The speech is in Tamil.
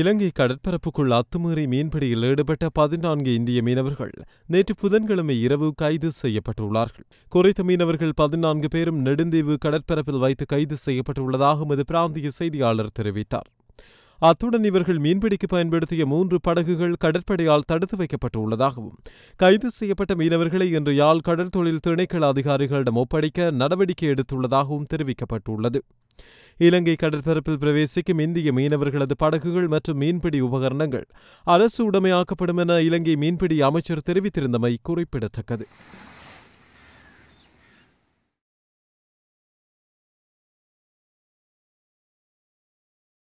இலங்கை கடற்பரப்புக்குள் அத்துமீறி மீன்பிடியில் ஈடுபட்ட பதினான்கு இந்திய மீனவர்கள் நேற்று புதன்கிழமை இரவு கைது செய்யப்பட்டுள்ளார்கள் குறித்த மீனவர்கள் பதினான்கு பேரும் நெடுந்தீவு கடற்பரப்பில் வைத்து கைது செய்யப்பட்டுள்ளதாக எமது பிராந்திய செய்தியாளர் தெரிவித்தார் அத்துடன் இவர்கள் மீன்பிடிக்க பயன்படுத்திய மூன்று படகுகள் கடற்படையால் தடுத்து வைக்கப்பட்டுள்ளதாகவும் கைது செய்யப்பட்ட மீனவர்களை இன்று யாழ் கடற்தொழில் திணைக்கள அதிகாரிகளிடம் ஒப்படைக்க நடவடிக்கை எடுத்துள்ளதாகவும் தெரிவிக்கப்பட்டுள்ளது இலங்கை கடற்பரப்பில் பிரவேசிக்கும் இந்திய மீனவர்களது படகுகள் மற்றும் மீன்பிடி உபகரணங்கள் அரசு உடைமையாக்கப்படும் என இலங்கை மீன்பிடி அமைச்சர் தெரிவித்திருந்தமை குறிப்பிடத்தக்கது